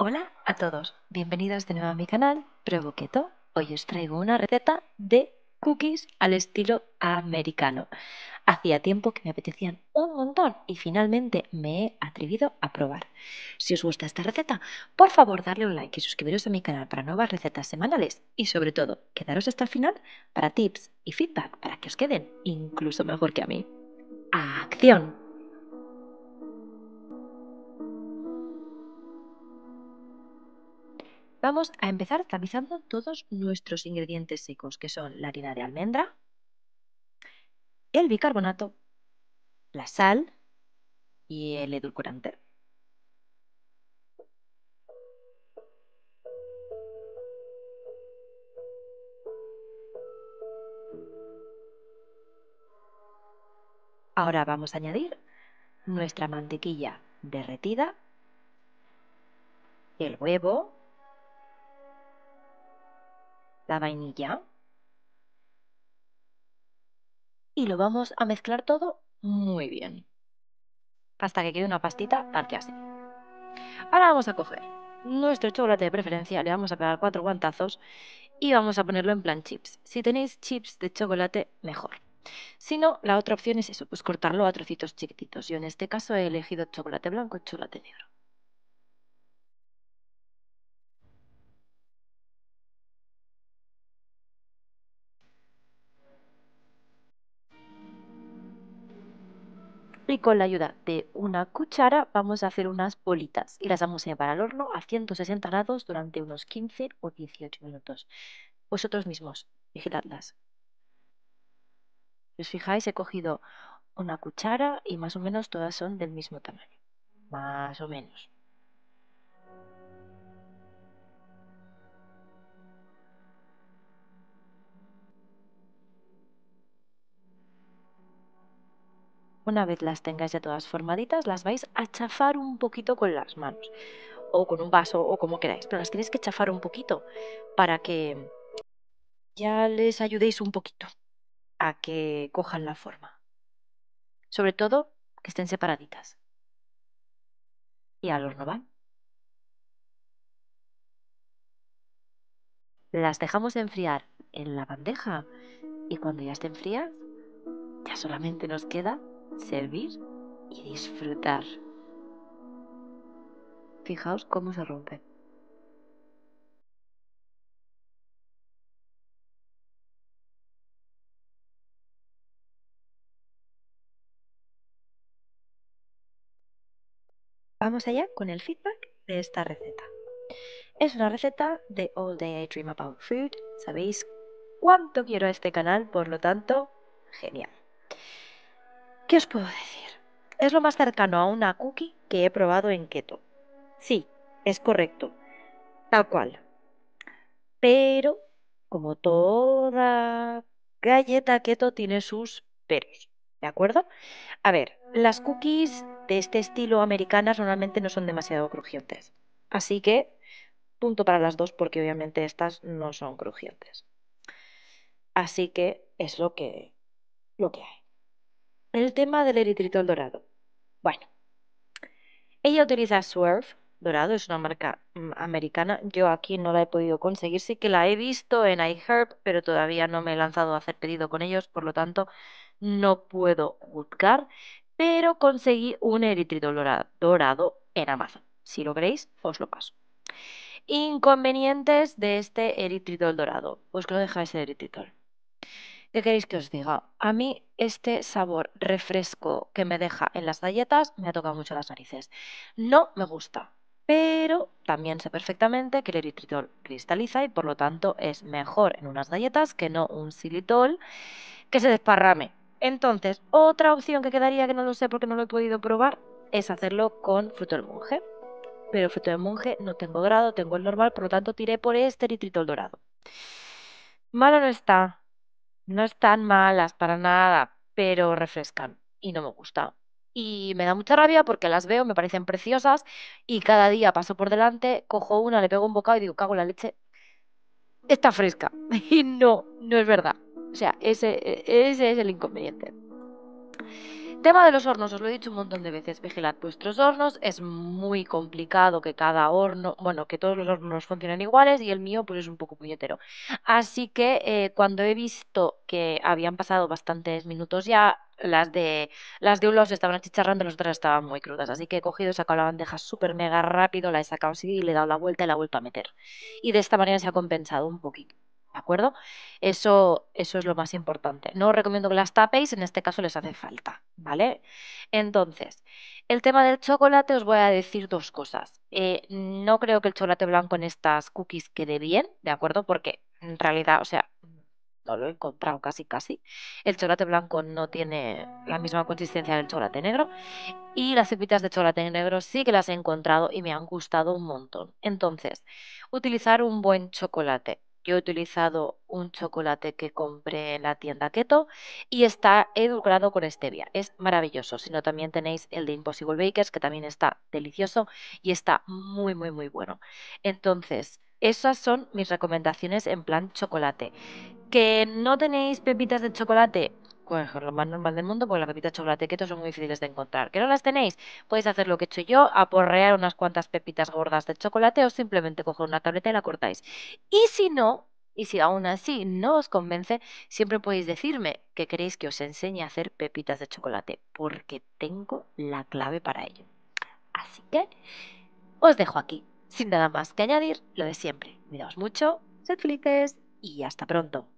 Hola a todos, bienvenidos de nuevo a mi canal keto Hoy os traigo una receta de cookies al estilo americano. Hacía tiempo que me apetecían un montón y finalmente me he atrevido a probar. Si os gusta esta receta, por favor darle un like y suscribiros a mi canal para nuevas recetas semanales y sobre todo quedaros hasta el final para tips y feedback para que os queden incluso mejor que a mí. ¡Acción! Vamos a empezar tamizando todos nuestros ingredientes secos, que son la harina de almendra, el bicarbonato, la sal y el edulcorante. Ahora vamos a añadir nuestra mantequilla derretida, el huevo, la vainilla. Y lo vamos a mezclar todo muy bien. Hasta que quede una pastita tal que así. Ahora vamos a coger nuestro chocolate de preferencia, le vamos a pegar cuatro guantazos y vamos a ponerlo en plan chips. Si tenéis chips de chocolate, mejor. Si no, la otra opción es eso, pues cortarlo a trocitos chiquititos. Yo en este caso he elegido chocolate blanco y chocolate negro. y con la ayuda de una cuchara vamos a hacer unas bolitas y las vamos a llevar al horno a 160 grados durante unos 15 o 18 minutos. Vosotros mismos, vigiladlas. Si os fijáis, he cogido una cuchara y más o menos todas son del mismo tamaño. Más o menos. Una vez las tengáis ya todas formaditas, las vais a chafar un poquito con las manos o con un vaso o como queráis, pero las tenéis que chafar un poquito para que ya les ayudéis un poquito a que cojan la forma. Sobre todo que estén separaditas. Y al horno van. Las dejamos enfriar en la bandeja y cuando ya estén frías, ya solamente nos queda servir y disfrutar. Fijaos cómo se rompe. Vamos allá con el feedback de esta receta. Es una receta de All Day I Dream About Food. Sabéis cuánto quiero a este canal, por lo tanto, genial. ¿Qué os puedo decir? Es lo más cercano a una cookie que he probado en keto. Sí, es correcto. Tal cual. Pero, como toda galleta keto tiene sus peros. ¿De acuerdo? A ver, las cookies de este estilo americanas normalmente no son demasiado crujientes. Así que, punto para las dos porque obviamente estas no son crujientes. Así que es lo que, lo que hay el tema del eritritol dorado. Bueno, ella utiliza Swerve, dorado, es una marca mm, americana. Yo aquí no la he podido conseguir, sí que la he visto en iHerb, pero todavía no me he lanzado a hacer pedido con ellos, por lo tanto no puedo buscar. Pero conseguí un eritritol dorado en Amazon. Si lo queréis, os lo paso. Inconvenientes de este eritritol dorado. Pues que no deja eritritol. ¿Qué queréis que os diga? A mí este sabor refresco que me deja en las galletas me ha tocado mucho las narices. No me gusta, pero también sé perfectamente que el eritritol cristaliza y por lo tanto es mejor en unas galletas que no un xilitol que se desparrame. Entonces, otra opción que quedaría, que no lo sé porque no lo he podido probar, es hacerlo con fruto del monje. Pero fruto del monje no tengo grado, tengo el normal, por lo tanto tiré por este eritritol dorado. Malo no está, no están malas para nada, pero refrescan y no me gusta. Y me da mucha rabia porque las veo, me parecen preciosas y cada día paso por delante, cojo una, le pego un bocado y digo, cago la leche. Está fresca. Y no, no es verdad. O sea, ese, e, ese es el inconveniente. Tema de los hornos, os lo he dicho un montón de veces, vigilad vuestros hornos, es muy complicado que cada horno, bueno, que todos los hornos funcionen iguales y el mío pues es un poco puñetero. Así que eh, cuando he visto que habían pasado bastantes minutos ya, las de las de un lado se estaban achicharrando, y las otras estaban muy crudas. Así que he cogido, he sacado la bandeja súper mega rápido, la he sacado así y le he dado la vuelta y la he vuelto a meter. Y de esta manera se ha compensado un poquito. ¿De acuerdo? Eso, eso es lo más importante. No os recomiendo que las tapéis, en este caso les hace falta, ¿vale? Entonces, el tema del chocolate os voy a decir dos cosas. Eh, no creo que el chocolate blanco en estas cookies quede bien, ¿de acuerdo? Porque en realidad, o sea, no lo he encontrado casi casi. El chocolate blanco no tiene la misma consistencia del chocolate negro y las cepitas de chocolate negro sí que las he encontrado y me han gustado un montón. Entonces, utilizar un buen chocolate. Yo he utilizado un chocolate que compré en la tienda Keto y está edulcorado con stevia. Es maravilloso. Si no, también tenéis el de Impossible Bakers, que también está delicioso y está muy, muy, muy bueno. Entonces, esas son mis recomendaciones en plan chocolate. ¿Que no tenéis pepitas de chocolate? pues lo más normal del mundo, porque las pepitas de chocolate keto son muy difíciles de encontrar. ¿Que no las tenéis? Podéis hacer lo que he hecho yo, aporrear unas cuantas pepitas gordas de chocolate o simplemente coger una tableta y la cortáis. Y si no, y si aún así no os convence, siempre podéis decirme que queréis que os enseñe a hacer pepitas de chocolate, porque tengo la clave para ello. Así que os dejo aquí, sin nada más que añadir, lo de siempre. Cuidaos mucho, sed felices y hasta pronto.